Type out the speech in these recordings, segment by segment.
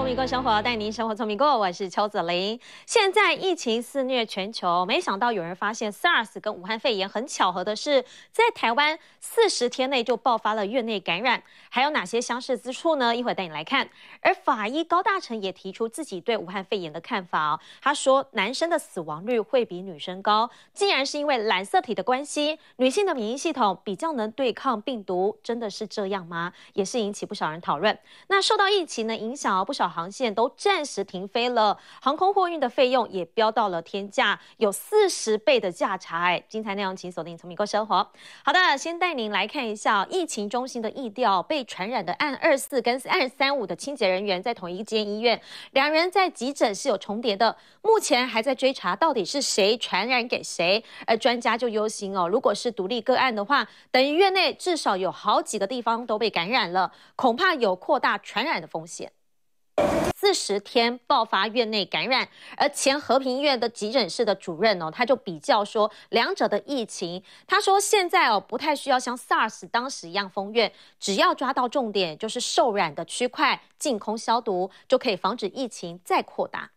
聪明过生活，带您生活聪明过。我是邱子玲。现在疫情肆虐全球，没想到有人发现 SARS 跟武汉肺炎很巧合的是，在台湾四十天内就爆发了院内感染。还有哪些相似之处呢？一会儿带你来看。而法医高大成也提出自己对武汉肺炎的看法哦。他说，男生的死亡率会比女生高，竟然是因为染色体的关系，女性的免疫系统比较能对抗病毒。真的是这样吗？也是引起不少人讨论。那受到疫情的影响不少。航线都暂时停飞了，航空货运的费用也飙到了天价，有四十倍的价差。哎，精彩内容请锁定《聪明过生活》。好的，先带您来看一下疫情中心的异调，被传染的案二四跟案三五的清洁人员在同一间医院，两人在急诊是有重叠的。目前还在追查到底是谁传染给谁。而专家就忧心哦，如果是独立个案的话，等于院内至少有好几个地方都被感染了，恐怕有扩大传染的风险。四十天爆发院内感染，而前和平医院的急诊室的主任呢，他就比较说两者的疫情。他说现在哦不太需要像 SARS 当时一样封院，只要抓到重点，就是受染的区块净空消毒，就可以防止疫情再扩大。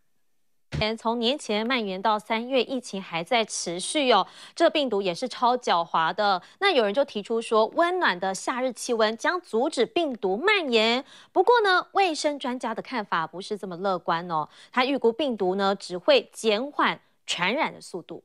从年前蔓延到三月，疫情还在持续哟。这病毒也是超狡猾的。那有人就提出说，温暖的夏日气温将阻止病毒蔓延。不过呢，卫生专家的看法不是这么乐观哦。他预估病毒呢只会减缓传染的速度。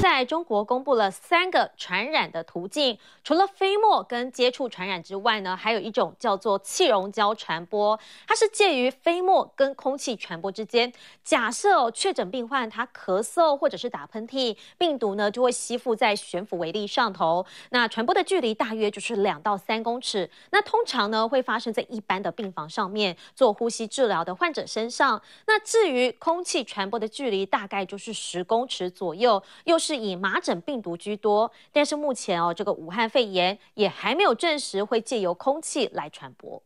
在中国公布了三个传染的途径，除了飞沫跟接触传染之外呢，还有一种叫做气溶胶传播，它是介于飞沫跟空气传播之间。假设确诊病患他咳嗽或者是打喷嚏，病毒呢就会吸附在悬浮微粒上头，那传播的距离大约就是两到三公尺。那通常呢会发生在一般的病房上面做呼吸治疗的患者身上。那至于空气传播的距离大概就是十公尺左右，又是。是以麻疹病毒居多，但是目前哦，这个武汉肺炎也还没有证实会借由空气来传播。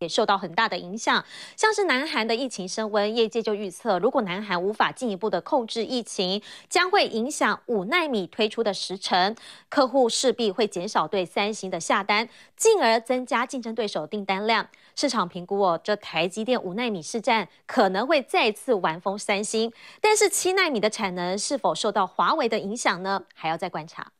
也受到很大的影响，像是南韩的疫情升温，业界就预测，如果南韩无法进一步的控制疫情，将会影响五纳米推出的时程，客户势必会减少对三星的下单，进而增加竞争对手订单量。市场评估哦，这台积电五纳米市占可能会再次完封三星，但是七纳米的产能是否受到华为的影响呢？还要再观察。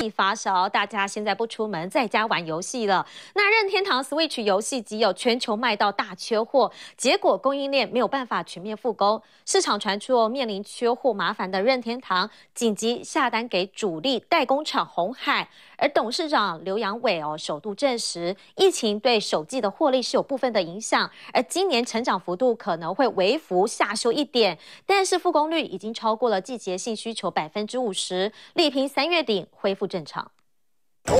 一发烧，大家现在不出门，在家玩游戏了。那任天堂 Switch 游戏机有全球卖到大缺货，结果供应链没有办法全面复工。市场传出哦面临缺货麻烦的任天堂，紧急下单给主力代工厂红海。而董事长刘扬伟哦，首度证实，疫情对首季的获利是有部分的影响，而今年成长幅度可能会微幅下修一点。但是复工率已经超过了季节性需求百分之五十，力拼三月底恢复。不正常。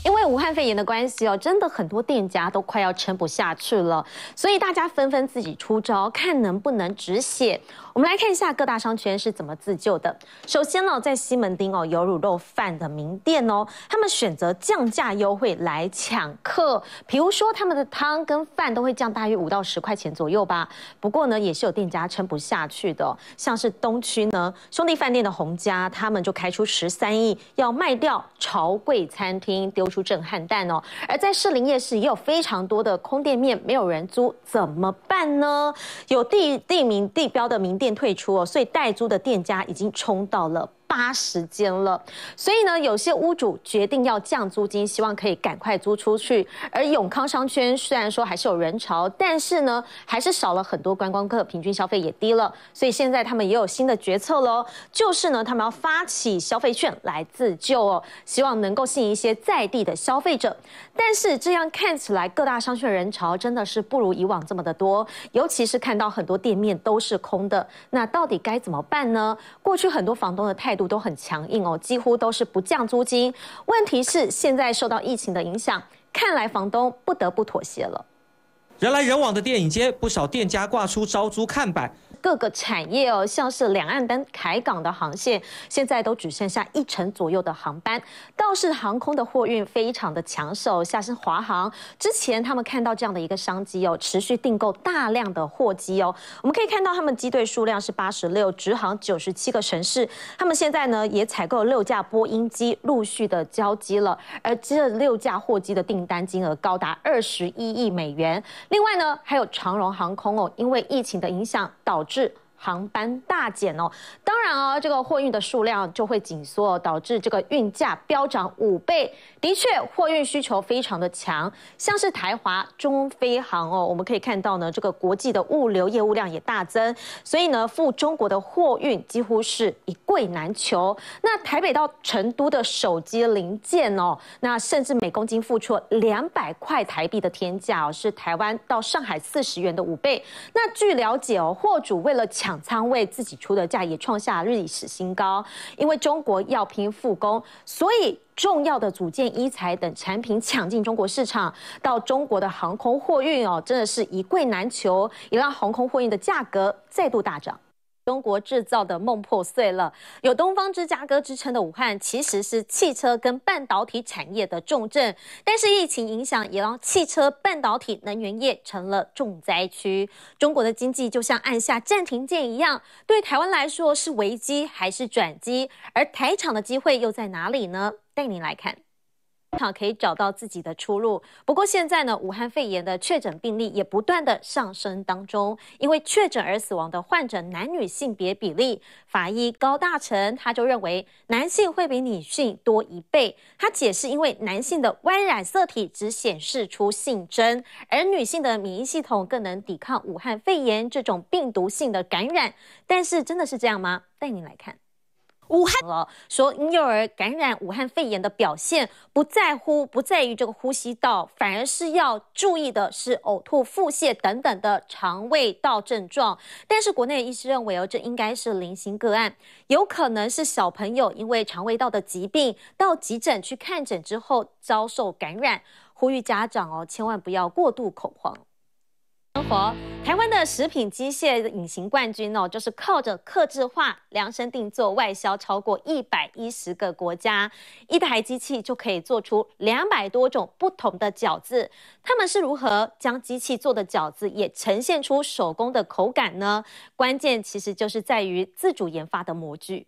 因为武汉肺炎的关系哦，真的很多店家都快要撑不下去了，所以大家纷纷自己出招，看能不能止血。我们来看一下各大商圈是怎么自救的。首先呢，在西门町哦，有卤肉饭的名店哦，他们选择降价优惠来抢客，比如说他们的汤跟饭都会降大约五到十块钱左右吧。不过呢，也是有店家撑不下去的，像是东区呢，兄弟饭店的洪家，他们就开出十三亿要卖掉朝贵餐厅。丢出震撼弹哦！而在士林夜市也有非常多的空店面，没有人租，怎么办呢？有地地名地标的名店退出哦，所以代租的店家已经冲到了。八十间了，所以呢，有些屋主决定要降租金，希望可以赶快租出去。而永康商圈虽然说还是有人潮，但是呢，还是少了很多观光客，平均消费也低了。所以现在他们也有新的决策喽，就是呢，他们要发起消费券来自救哦，希望能够吸引一些在地的消费者。但是这样看起来，各大商圈人潮真的是不如以往这么的多，尤其是看到很多店面都是空的，那到底该怎么办呢？过去很多房东的态度。都很强硬哦，几乎都是不降租金。问题是现在受到疫情的影响，看来房东不得不妥协了。人来人往的电影街，不少店家挂出招租看板。各个产业哦，像是两岸等开港的航线，现在都只剩下一成左右的航班。倒是航空的货运非常的抢手，像是华航，之前他们看到这样的一个商机哦，持续订购大量的货机哦。我们可以看到他们机队数量是八十六，直航九十七个城市。他们现在呢也采购六架波音机，陆续的交机了。而这六架货机的订单金额高达二十一亿美元。另外呢，还有长荣航空哦，因为疫情的影响，导致。航班大减哦，当然哦，这个货运的数量就会紧缩哦，导致这个运价飙涨五倍。的确，货运需求非常的强，像是台华中飞航哦，我们可以看到呢，这个国际的物流业务量也大增，所以呢，赴中国的货运几乎是一贵难求。那台北到成都的手机零件哦，那甚至每公斤付出两百块台币的天价哦，是台湾到上海四十元的五倍。那据了解哦，货主为了抢，仓位自己出的价也创下历史新高，因为中国药品复工，所以重要的组件、医材等产品抢进中国市场，到中国的航空货运哦，真的是一柜难求，也让航空货运的价格再度大涨。中国制造的梦破碎了。有“东方芝加哥”之称的武汉，其实是汽车跟半导体产业的重镇，但是疫情影响也让汽车、半导体、能源业成了重灾区。中国的经济就像按下暂停键一样。对台湾来说，是危机还是转机？而台场的机会又在哪里呢？带您来看。好，可以找到自己的出路。不过现在呢，武汉肺炎的确诊病例也不断的上升当中。因为确诊而死亡的患者男女性别比例，法医高大成他就认为男性会比女性多一倍。他解释，因为男性的 Y 染色体只显示出性征，而女性的免疫系统更能抵抗武汉肺炎这种病毒性的感染。但是真的是这样吗？带你来看。武汉了，说婴幼儿感染武汉肺炎的表现不在乎，不在于这个呼吸道，反而是要注意的是呕吐、腹泻等等的肠胃道症状。但是国内的医师认为哦，这应该是零星个案，有可能是小朋友因为肠胃道的疾病到急诊去看诊之后遭受感染，呼吁家长哦千万不要过度恐慌。台湾的食品机械隐形冠军哦，就是靠着客制化、量身定做，外销超过一百一十个国家，一台机器就可以做出两百多种不同的饺子。他们是如何将机器做的饺子也呈现出手工的口感呢？关键其实就是在于自主研发的模具。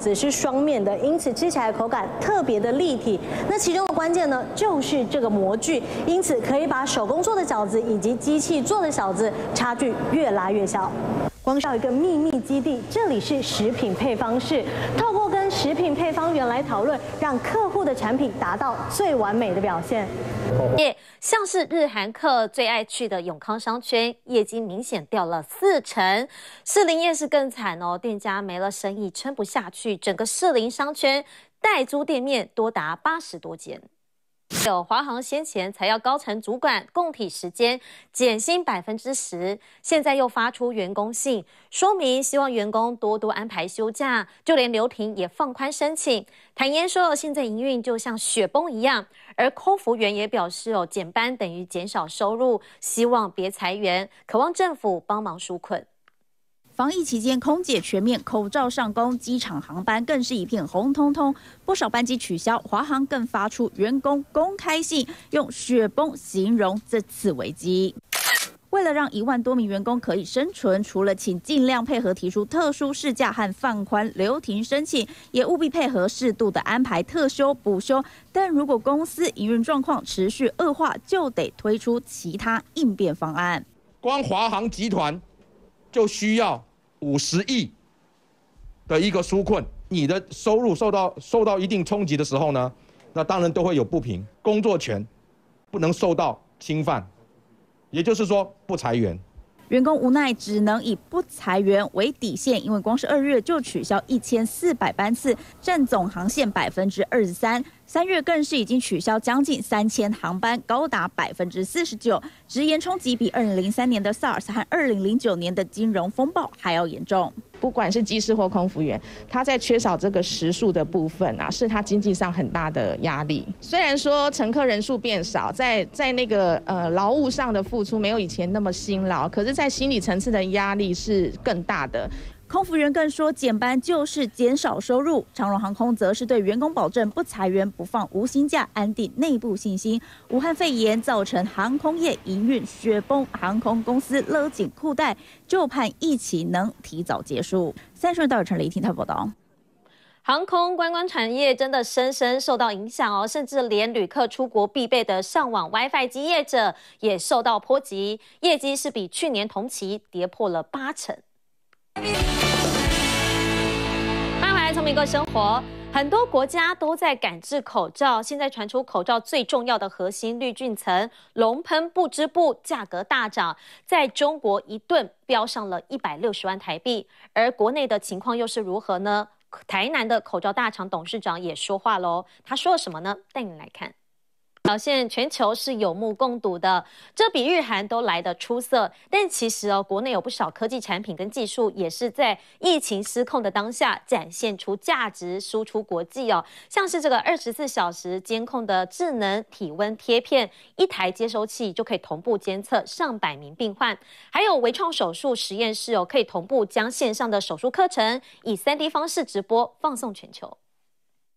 子是双面的，因此吃起来口感特别的立体。那其中的关键呢，就是这个模具，因此可以把手工做的饺子以及机器做的饺子差距越拉越小。光到一个秘密基地，这里是食品配方室，透过。食品配方员来讨论，让客户的产品达到最完美的表现。耶，像是日韩客最爱去的永康商圈，业绩明显掉了四成。士林夜市更惨哦，店家没了生意，撑不下去，整个士林商圈待租店面多达八十多间。有华航先前才要高层主管供体时间，减薪百分之十，现在又发出员工信，说明希望员工多多安排休假，就连刘婷也放宽申请。坦言说，现在营运就像雪崩一样，而空服员也表示，哦减班等于减少收入，希望别裁员，渴望政府帮忙纾困。防疫期间，空姐全面口罩上工，机场航班更是一片红彤彤，不少班机取消。华航更发出员工公开信，用雪崩形容这次危机。为了让一万多名员工可以生存，除了请尽量配合提出特殊事假和放宽留停申请，也务必配合适度的安排特休补休。但如果公司营运状况持续恶化，就得推出其他应变方案。光华航集团。就需要五十亿的一个纾困，你的收入受到受到一定冲击的时候呢，那当然都会有不平，工作权不能受到侵犯，也就是说不裁员。员工无奈只能以不裁员为底线，因为光是二月就取消一千四百班次，占总航线百分之二十三。三月更是已经取消将近三千航班，高达百分之四十九，直言冲击比二零零三年的 SARS 和二零零九年的金融风暴还要严重。不管是机师或空服员，他在缺少这个时数的部分啊，是他经济上很大的压力。虽然说乘客人数变少，在在那个呃劳务上的付出没有以前那么辛劳，可是，在心理层次的压力是更大的。空服员更说，减班就是减少收入。长荣航空则是对员工保证不裁员、不放无薪假，安定内部信心。武汉肺炎造成航空业营运雪崩，航空公司勒紧裤带，就盼疫情能提早结束。三顺度成台雷霆台报道，航空观光产业真的深深受到影响哦，甚至连旅客出国必备的上网 WiFi 机业者也受到波及，业绩是比去年同期跌破了八成。一个生活，很多国家都在赶制口罩。现在传出口罩最重要的核心滤菌层——龙喷布织布价格大涨，在中国一顿飙上了一百六十万台币。而国内的情况又是如何呢？台南的口罩大厂董事长也说话喽，他说了什么呢？带你来看。表现全球是有目共睹的，这比日韩都来得出色。但其实哦，国内有不少科技产品跟技术，也是在疫情失控的当下，展现出价值输出国际哦。像是这个二十四小时监控的智能体温贴片，一台接收器就可以同步监测上百名病患。还有微创手术实验室哦，可以同步将线上的手术课程以三 D 方式直播放送全球。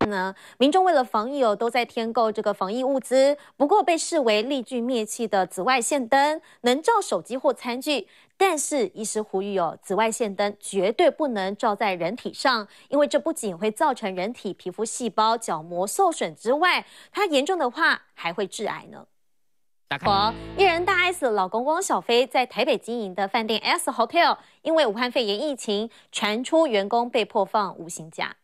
呢，民众为了防疫哦，都在添购这个防疫物资。不过被视为力具灭气的紫外线灯，能照手机或餐具，但是医师呼吁哦，紫外线灯绝对不能照在人体上，因为这不仅会造成人体皮肤细胞角膜受损之外，它严重的话还会致癌呢。打开，艺人大 S 老公汪小菲在台北经营的饭店 S Hotel，因为武汉肺炎疫情，传出员工被迫放无薪假。